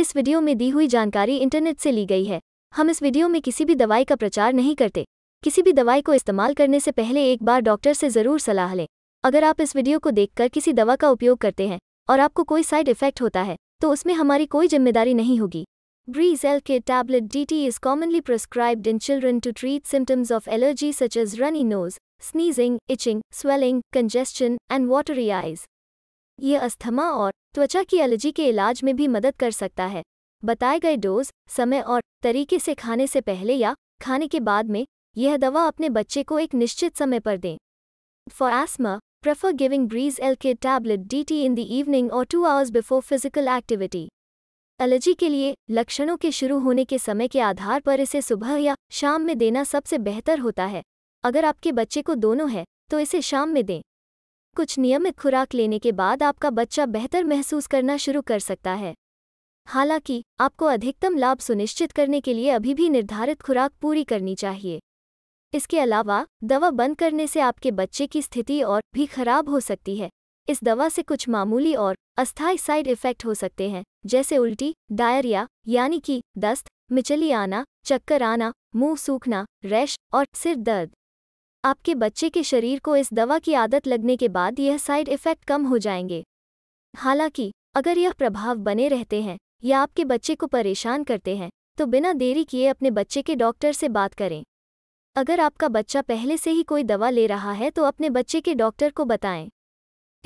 इस वीडियो में दी हुई जानकारी इंटरनेट से ली गई है हम इस वीडियो में किसी भी दवाई का प्रचार नहीं करते किसी भी दवाई को इस्तेमाल करने से पहले एक बार डॉक्टर से ज़रूर सलाह लें अगर आप इस वीडियो को देखकर किसी दवा का उपयोग करते हैं और आपको कोई साइड इफेक्ट होता है तो उसमें हमारी कोई जिम्मेदारी नहीं होगी tablet D T is commonly commonly in children to treat symptoms of allergy such as run in nose sneezing itching swelling congestion and watery eyes ये अस्थमा और त्वचा की एलर्जी के इलाज में भी मदद कर सकता है बताए गए डोज समय और तरीके से खाने से पहले या खाने के बाद में यह दवा अपने बच्चे को एक निश्चित समय पर दें for asthma prefer giving breeze L K tablet D T in the evening और two hours before physical activity allergy के लिए लक्षणों के शुरू होने के समय के आधार पर इसे सुबह या शाम में देना सबसे बेहतर होता है अगर आपके बच्चे को दोनों है तो इसे शाम में दें कुछ नियमित खुराक लेने के बाद आपका बच्चा बेहतर महसूस करना शुरू कर सकता है हालांकि आपको अधिकतम लाभ सुनिश्चित करने के लिए अभी भी निर्धारित खुराक पूरी करनी चाहिए इसके अलावा दवा बंद करने से आपके बच्चे की स्थिति और भी खराब हो सकती है इस दवा से कुछ मामूली और अस्थायी साइड इफेक्ट हो सकते हैं जैसे उल्टी डायरिया यानी कि दस्त मिचली आना चक्कर आना मुंह सूखना रैश और सिर दर्द आपके बच्चे के शरीर को इस दवा की आदत लगने के बाद यह साइड इफ़ेक्ट कम हो जाएंगे हालांकि अगर यह प्रभाव बने रहते हैं या आपके बच्चे को परेशान करते हैं तो बिना देरी किए अपने बच्चे के डॉक्टर से बात करें अगर आपका बच्चा पहले से ही कोई दवा ले रहा है तो अपने बच्चे के डॉक्टर को बताएं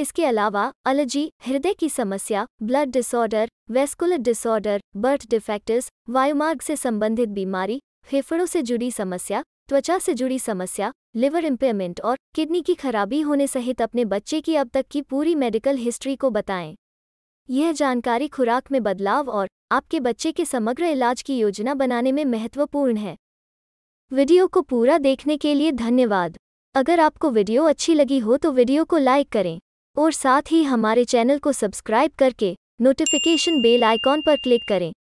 इसके अलावा अलर्जी हृदय की समस्या blood disorder vascular disorder birth defects वायुमार्ग से संबंधित बीमारी फेफड़ों से जुड़ी समस्या त्वचा से जुड़ी समस्या लिवर इम्पेयरमेंट और किडनी की खराबी होने सहित अपने बच्चे की अब तक की पूरी मेडिकल हिस्ट्री को बताएं यह जानकारी खुराक में बदलाव और आपके बच्चे के समग्र इलाज की योजना बनाने में महत्वपूर्ण है वीडियो को पूरा देखने के लिए धन्यवाद अगर आपको वीडियो अच्छी लगी हो तो वीडियो को लाइक करें और साथ ही हमारे चैनल को सब्सक्राइब करके नोटिफिकेशन बेल आइकॉन पर क्लिक करें